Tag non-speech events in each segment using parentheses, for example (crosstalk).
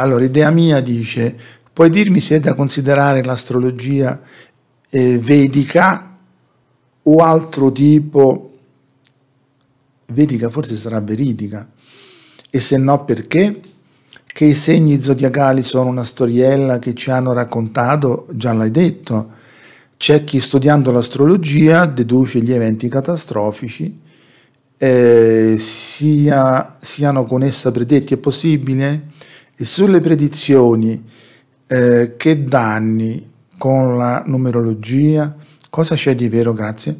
Allora, idea mia dice, puoi dirmi se è da considerare l'astrologia eh, vedica o altro tipo, vedica forse sarà veridica, e se no perché? Che i segni zodiacali sono una storiella che ci hanno raccontato, già l'hai detto, c'è chi studiando l'astrologia deduce gli eventi catastrofici, eh, sia, siano con essa predetti, è possibile? e sulle predizioni eh, che danni con la numerologia, cosa c'è di vero, grazie?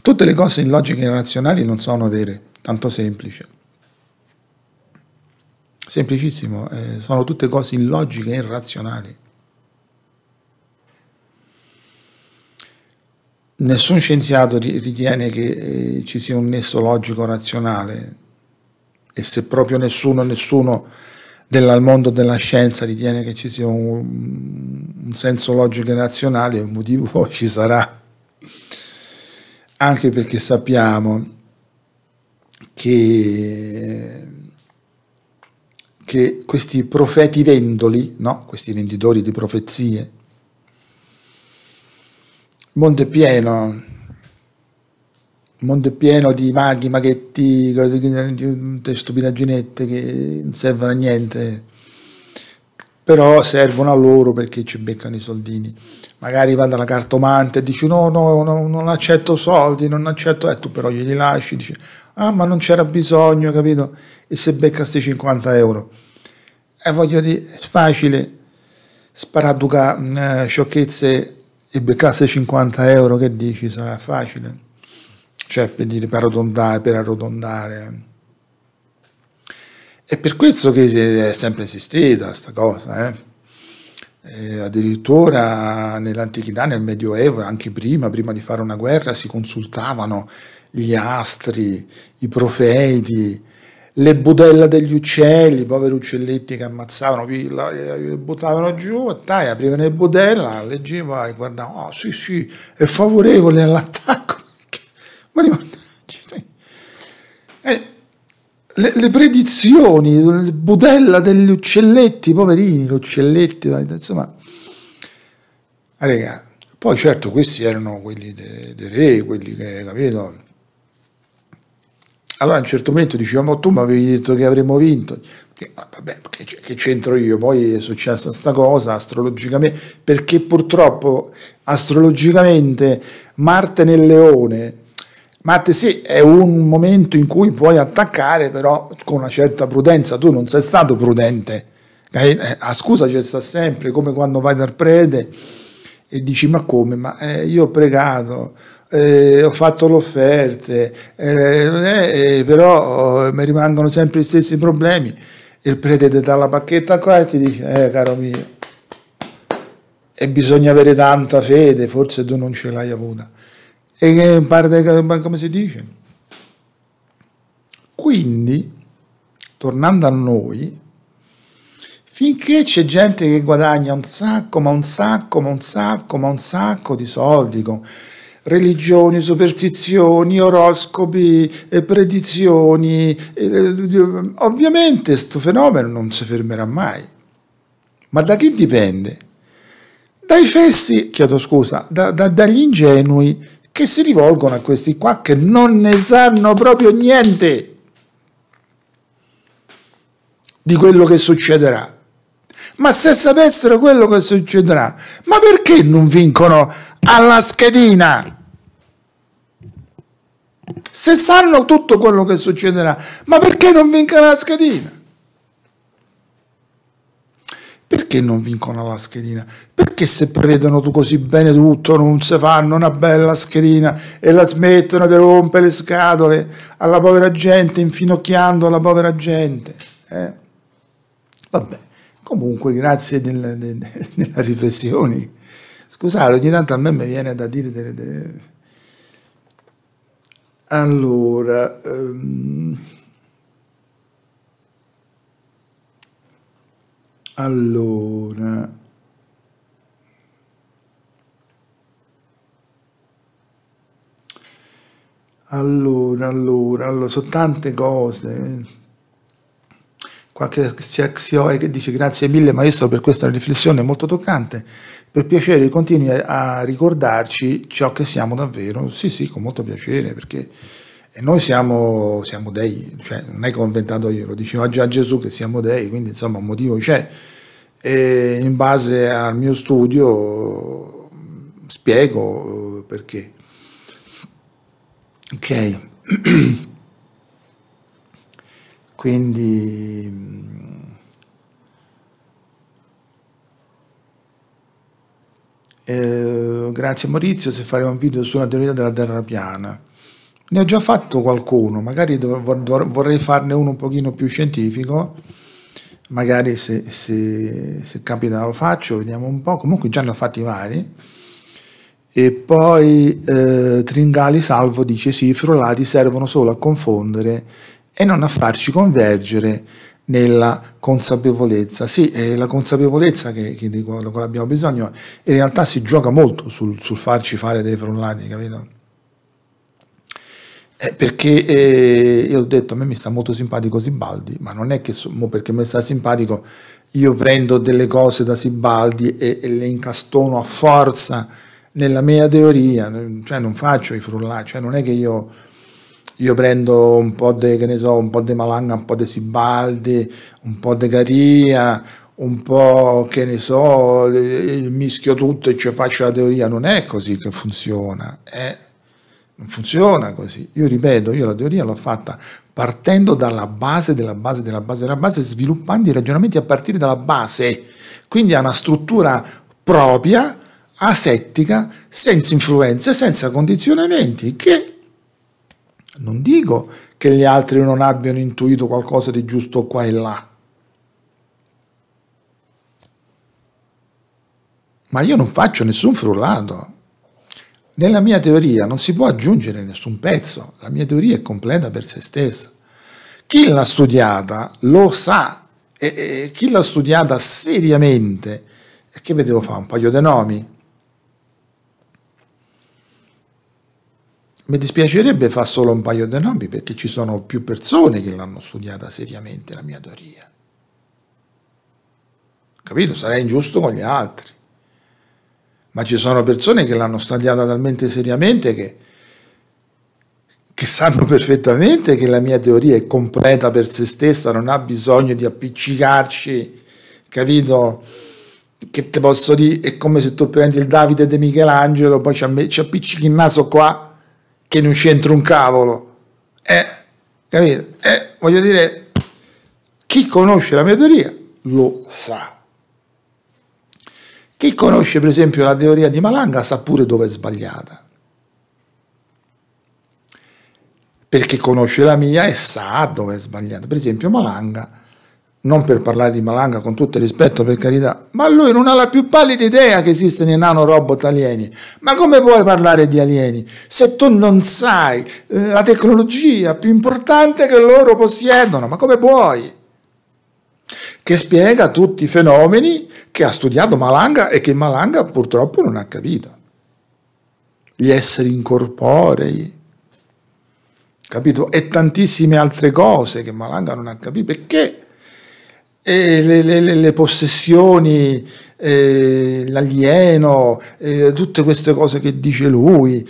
Tutte le cose in logica e razionali non sono vere, tanto semplice. Semplicissimo, eh, sono tutte cose illogiche e irrazionali. Nessun scienziato ritiene che eh, ci sia un nesso logico-razionale e se proprio nessuno, nessuno del mondo della scienza ritiene che ci sia un, un senso logico e razionale, un motivo (laughs) ci sarà. Anche perché sappiamo che, che questi profeti vendoli, no? questi venditori di profezie, Monte pieno il mondo è pieno di maghi, maghetti, cose, stupidaginette che non servono a niente, però servono a loro perché ci beccano i soldini. Magari va dalla cartomante e dici no, no, no, non accetto soldi, non accetto, e eh, tu però glieli lasci, dici ah ma non c'era bisogno, capito? E se becca sti 50 euro. E voglio dire, è facile sparaduca eh, sciocchezze e beccasse 50 euro, che dici, sarà facile? cioè per, dire, per arrotondare, per arrotondare. È per questo che è sempre esistita questa cosa, eh? Eh, addirittura nell'antichità, nel Medioevo, anche prima, prima di fare una guerra, si consultavano gli astri, i profeti, le budella degli uccelli, i poveri uccelletti che ammazzavano, eh, buttavano giù, e tai, aprivano le budella, leggeva e guardavano, oh ah, sì sì, è favorevole all'attacco ma ricordaci. Cioè, eh, le, le, predizioni, il budella degli uccelletti, poverini, gli uccelletti, insomma. Ah, raga, poi certo questi erano quelli dei de re, quelli che, capito? Allora a un certo momento dicevamo, tu mi avevi detto che avremmo vinto. Che, vabbè, che c'entro io? Poi è successa sta cosa astrologicamente, perché purtroppo astrologicamente Marte nel leone Marte sì, è un momento in cui puoi attaccare, però con una certa prudenza, tu non sei stato prudente. Eh, A scusa c'è sta sempre, come quando vai dal prete e dici ma come, ma eh, io ho pregato, eh, ho fatto le offerte, eh, eh, eh, però mi rimangono sempre gli stessi problemi. E Il prete ti dà la pacchetta qua e ti dice, eh caro mio, e bisogna avere tanta fede, forse tu non ce l'hai avuta e parte, come si dice? Quindi, tornando a noi, finché c'è gente che guadagna un sacco, ma un sacco, ma un sacco, ma un sacco di soldi con religioni, superstizioni, oroscopi, e eh, predizioni, eh, eh, ovviamente questo fenomeno non si fermerà mai. Ma da chi dipende? Dai fessi, chiedo scusa, da, da, dagli ingenui che si rivolgono a questi qua che non ne sanno proprio niente di quello che succederà. Ma se sapessero quello che succederà, ma perché non vincono alla schedina? Se sanno tutto quello che succederà, ma perché non vincono alla schedina? perché non vincono la schedina? Perché se prevedono così bene tutto, non si fanno una bella schedina e la smettono di rompere le scatole alla povera gente, infinocchiando la povera gente? Eh? Vabbè, comunque grazie della, de, della riflessione. Scusate, ogni tanto a me mi viene da dire delle... delle... Allora... Um... Allora, allora, allora, allora, sono tante cose. Qualche CXOE che dice grazie mille maestro per questa riflessione molto toccante. Per piacere continui a ricordarci ciò che siamo davvero. Sì, sì, con molto piacere perché e noi siamo, siamo dei, cioè, non è che l'ho inventato io, lo diceva già Gesù che siamo dei, quindi insomma un motivo c'è. E in base al mio studio mm, spiego eh, perché. Ok, (clears throat) quindi... Mm, eh, grazie Maurizio se faremo un video sulla teoria della terra piana. Ne ho già fatto qualcuno, magari vorrei farne uno un pochino più scientifico, magari se, se, se capita lo faccio, vediamo un po', comunque già ne ho fatti vari. E poi eh, Tringali Salvo dice sì, i frullati servono solo a confondere e non a farci convergere nella consapevolezza. Sì, è la consapevolezza che, che di quale abbiamo bisogno, in realtà si gioca molto sul, sul farci fare dei frullati, capito? Eh, perché eh, io ho detto a me mi sta molto simpatico Sibaldi, ma non è che so, perché mi sta simpatico io prendo delle cose da Sibaldi e, e, le incastono a forza nella mia teoria, cioè non faccio i frullati, cioè non è che io, io prendo un po' di so, Malanga, un po' di Sibaldi, un po' di Caria, un po' che ne so, eh, eh, mischio tutto e ci faccio la teoria, non è così che funziona. Eh non funziona così. Io ripeto, io la teoria l'ho fatta partendo dalla base della base della base della base, sviluppando i ragionamenti a partire dalla base. Quindi ha una struttura propria, asettica, senza influenze, senza condizionamenti, che non dico che gli altri non abbiano intuito qualcosa di giusto qua e là. Ma io non faccio nessun frullato nella mia teoria non si può aggiungere nessun pezzo, la mia teoria è completa per se stessa. Chi l'ha studiata lo sa e, e chi l'ha studiata seriamente, e che vedevo fare un paio di nomi. Mi dispiacerebbe fare solo un paio di nomi perché ci sono più persone che l'hanno studiata seriamente la mia teoria. Capito? Sarei ingiusto con gli altri ma ci sono persone che l'hanno studiata talmente seriamente che, che sanno perfettamente che la mia teoria è completa per se stessa, non ha bisogno di appiccicarci, capito? Che te posso dire, è come se tu prendi il Davide di Michelangelo, poi ci appiccichi il naso qua, che non c'entra un cavolo. Eh, capito? Eh, voglio dire, chi conosce la mia teoria lo sa. Chi conosce per esempio la teoria di Malanga sa pure dove è sbagliata, perché conosce la mia e sa dove è sbagliata. Per esempio Malanga, non per parlare di Malanga con tutto il rispetto per carità, ma lui non ha la più pallida idea che esistono i nanorobot alieni. Ma come puoi parlare di alieni se tu non sai eh, la tecnologia più importante che loro possiedono? Ma come puoi? che spiega tutti i fenomeni che ha studiato Malanga e che Malanga purtroppo non ha capito. Gli esseri incorporei, capito? E tantissime altre cose che Malanga non ha capito. Perché le, le, le, possessioni, eh, l'alieno, eh, tutte queste cose che dice lui.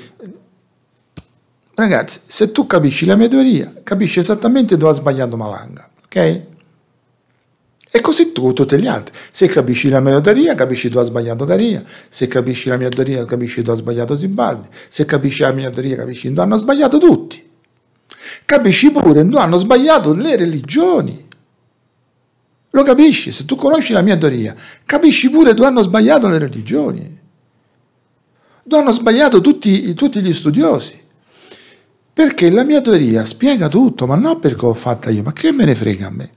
Ragazzi, se tu capisci la mia teoria, capisci esattamente dove ha sbagliato Malanga, ok? E così tu, tutti gli altri. Se capisci la mia teoria, capisci tu ha sbagliato Caria. Se capisci la mia teoria, capisci tu ha sbagliato Sibaldi. Se capisci la mia teoria, capisci tu hanno sbagliato tutti. Capisci pure, tu hanno sbagliato le religioni. Lo capisci? Se tu conosci la mia teoria, capisci pure, tu hanno sbagliato le religioni. Tu hanno sbagliato tutti, tutti gli studiosi. Perché la mia teoria spiega tutto, ma non perché ho fatta io, ma che me ne frega a me?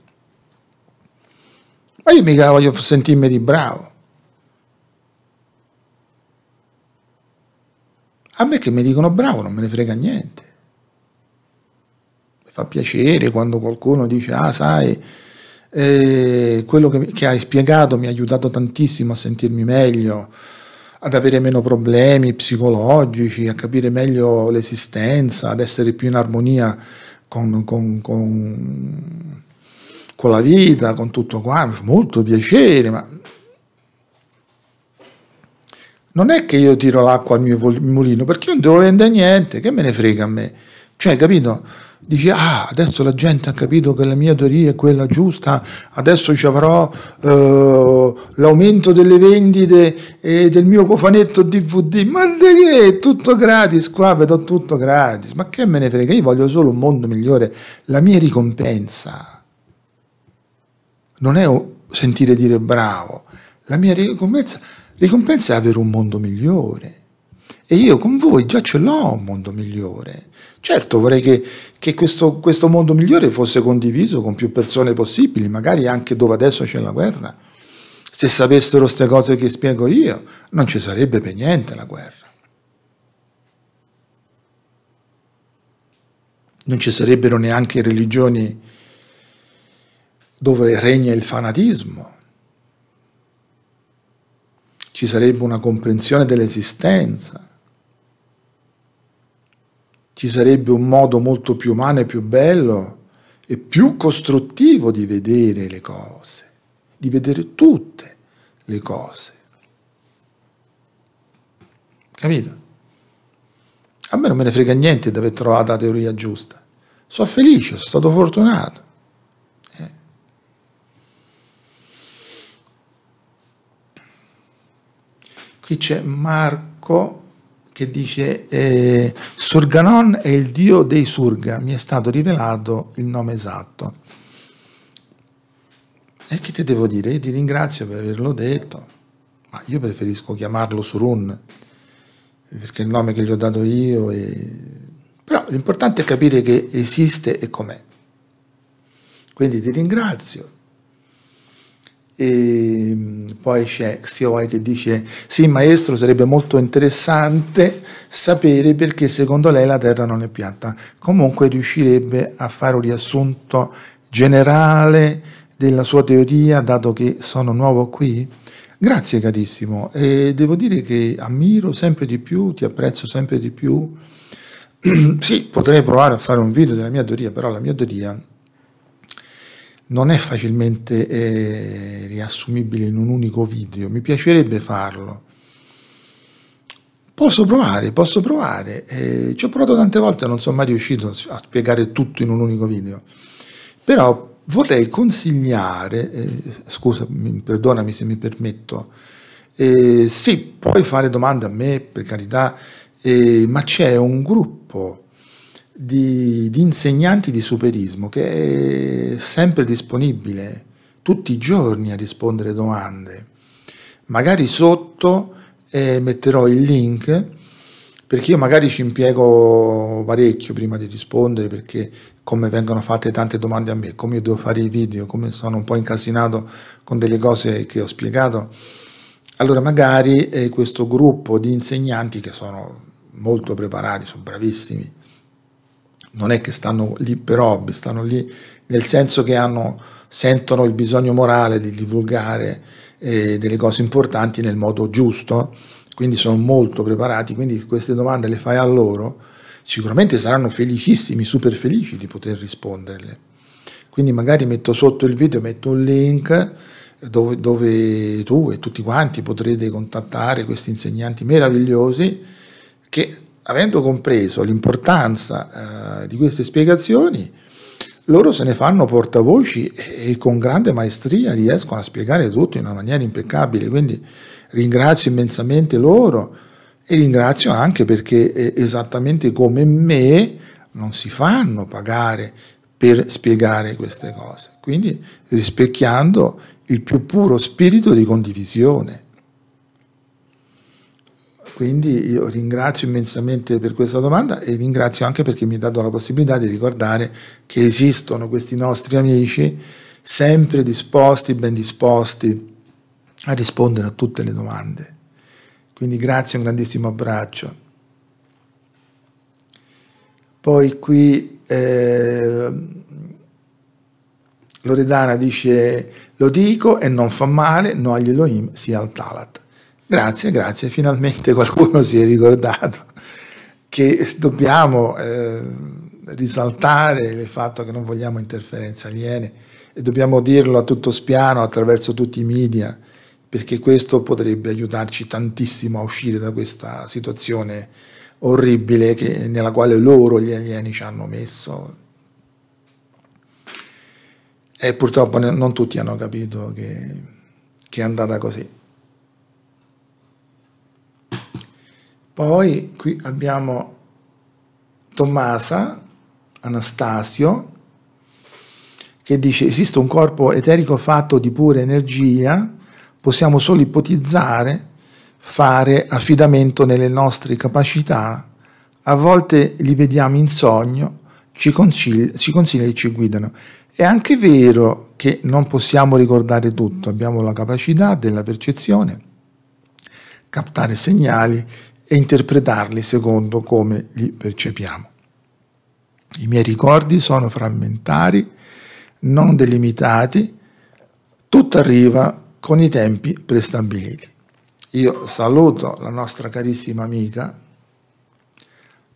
Ma io mica voglio sentirmi di bravo. A me che mi dicono bravo non me ne frega niente. Mi fa piacere quando qualcuno dice, ah sai, eh, quello che, che hai spiegato mi ha aiutato tantissimo a sentirmi meglio, ad avere meno problemi psicologici, a capire meglio l'esistenza, ad essere più in armonia con, con, con con la vita, con tutto quanto, molto piacere, ma non è che io tiro l'acqua al mio mulino, perché io non devo vendere niente, che me ne frega a me. Cioè, capito? Dici, ah, adesso la gente ha capito che la mia teoria è quella giusta, adesso ci avrò eh, l'aumento delle vendite e del mio cofanetto DVD, ma di che è tutto gratis qua, vedo tutto gratis, ma che me ne frega, io voglio solo un mondo migliore, la mia ricompensa non è sentire dire bravo, la mia ricompensa, ricompensa è avere un mondo migliore. E io con voi già ce l'ho un mondo migliore. Certo, vorrei che, che questo, questo, mondo migliore fosse condiviso con più persone possibili, magari anche dove adesso c'è la guerra. Se sapessero queste cose che spiego io, non ci sarebbe per niente la guerra. Non ci sarebbero neanche religioni dove regna il fanatismo. Ci sarebbe una comprensione dell'esistenza. Ci sarebbe un modo molto più umano e più bello e più costruttivo di vedere le cose, di vedere tutte le cose. Capito? A me non me ne frega niente di aver trovato la teoria giusta. Sono felice, sono stato fortunato. infatti c'è Marco che dice eh, Surganon è il dio dei Surga, mi è stato rivelato il nome esatto. E che ti devo dire? Io ti ringrazio per averlo detto, ma io preferisco chiamarlo Surun, perché è il nome che gli ho dato io. E... Però l'importante è capire che esiste e com'è. Quindi ti ringrazio, e poi c'è Xioi che dice: Sì, maestro, sarebbe molto interessante sapere perché secondo lei la Terra non è piatta. Comunque riuscirebbe a fare un riassunto generale della sua teoria, dato che sono nuovo qui? Grazie carissimo, e devo dire che ammiro sempre di più, ti apprezzo sempre di più. (clears throat) sì, potrei provare a fare un video della mia teoria, però la mia teoria non è facilmente eh, riassumibile in un unico video, mi piacerebbe farlo. Posso provare, posso provare, eh, ci ho provato tante volte, non sono mai riuscito a spiegare tutto in un unico video, però vorrei consigliare, eh, scusa, perdonami se mi permetto, eh, sì, puoi fare domande a me, per carità, eh, ma c'è un gruppo di, di insegnanti di superismo che è sempre disponibile tutti i giorni a rispondere domande. Magari sotto eh, metterò il link perché io magari ci impiego parecchio prima di rispondere perché come vengono fatte tante domande a me, come io devo fare i video, come sono un po' incasinato con delle cose che ho spiegato, allora magari eh, questo gruppo di insegnanti che sono molto preparati, sono bravissimi, non è che stanno lì per hobby, stanno lì nel senso che hanno, sentono il bisogno morale di divulgare eh, delle cose importanti nel modo giusto, quindi sono molto preparati, quindi queste domande le fai a loro, sicuramente saranno felicissimi, super felici di poter risponderle. Quindi magari metto sotto il video, metto un link dove, dove tu e tutti quanti potrete contattare questi insegnanti meravigliosi che avendo compreso l'importanza eh, di queste spiegazioni, loro se ne fanno portavoci e con grande maestria riescono a spiegare tutto in una maniera impeccabile, quindi ringrazio immensamente loro e ringrazio anche perché eh, esattamente come me non si fanno pagare per spiegare queste cose, quindi rispecchiando il più puro spirito di condivisione quindi io ringrazio immensamente per questa domanda e ringrazio anche perché mi ha dato la possibilità di ricordare che esistono questi nostri amici sempre disposti, ben disposti a rispondere a tutte le domande. Quindi grazie, un grandissimo abbraccio. Poi qui eh, Loredana dice lo dico e non fa male, no agli Elohim sia al Talat. Grazie, grazie, finalmente (laughs) qualcuno si è ricordato che dobbiamo eh, risaltare il fatto che non vogliamo interferenze aliene e dobbiamo dirlo a tutto spiano attraverso tutti i media perché questo potrebbe aiutarci tantissimo a uscire da questa situazione orribile che, nella quale loro, gli alieni, ci hanno messo. E purtroppo non tutti hanno capito che, che è andata così. Poi qui abbiamo Tommasa, Anastasio, che dice esiste un corpo eterico fatto di pura energia, possiamo solo ipotizzare, fare affidamento nelle nostre capacità, a volte li vediamo in sogno, ci, consigli- ci consigliano e ci guidano. È anche vero che non possiamo ricordare tutto, abbiamo la capacità della percezione, captare segnali e interpretarli secondo come li percepiamo. I miei ricordi sono frammentari, non delimitati, tutto arriva con i tempi prestabiliti. Io saluto la nostra carissima amica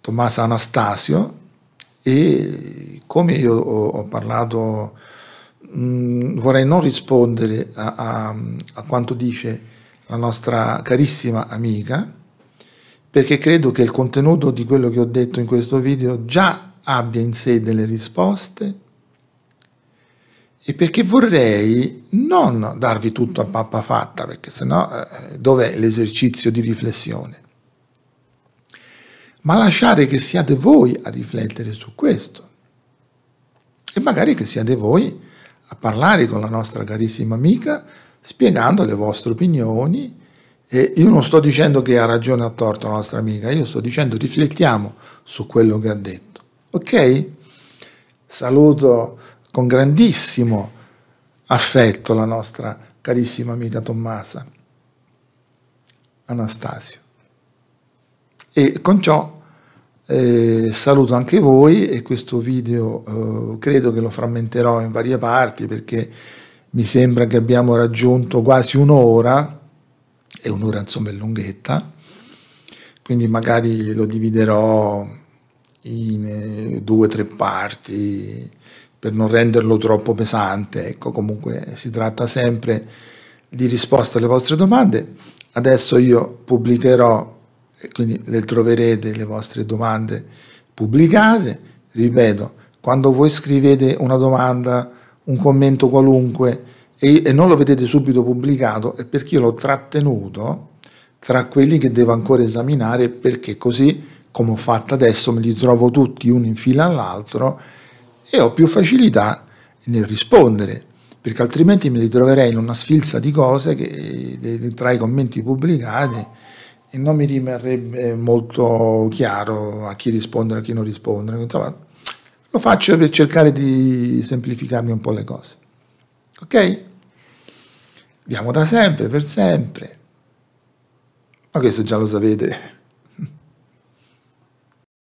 Tommaso Anastasio e come io ho, parlato mh, mm, vorrei non rispondere a, a, a quanto dice la nostra carissima amica perché credo che il contenuto di quello che ho detto in questo video già abbia in sé delle risposte e perché vorrei non darvi tutto a pappa fatta, perché sennò eh, dov'è l'esercizio di riflessione? Ma lasciare che siate voi a riflettere su questo e magari che siate voi a parlare con la nostra carissima amica spiegando le vostre opinioni e io non sto dicendo che ha ragione o torto la nostra amica, io sto dicendo riflettiamo su quello che ha detto. Ok? Saluto con grandissimo affetto la nostra carissima amica Tommasa Anastasio. E con ciò eh, saluto anche voi e questo video eh, credo che lo frammenterò in varie parti perché mi sembra che abbiamo raggiunto quasi un'ora è un'ora insomma è lunghetta, quindi magari lo dividerò in eh, due o tre parti per non renderlo troppo pesante. Ecco, comunque si tratta sempre di risposta alle vostre domande. Adesso io pubblicherò, e eh, quindi le troverete le vostre domande pubblicate. Ripeto, quando voi scrivete una domanda, un commento qualunque, e, e non lo vedete subito pubblicato è perché io l'ho trattenuto tra quelli che devo ancora esaminare perché così come ho fatto adesso me li trovo tutti uno in fila all'altro e ho più facilità nel rispondere perché altrimenti mi ritroverei in una sfilza di cose che, eh, tra i commenti pubblicati e non mi rimarrebbe molto chiaro a chi rispondere e a chi non rispondere. Insomma, lo faccio per cercare di semplificarmi un po' le cose. Ok? Diamo da sempre, per sempre. Ma questo già lo sapete.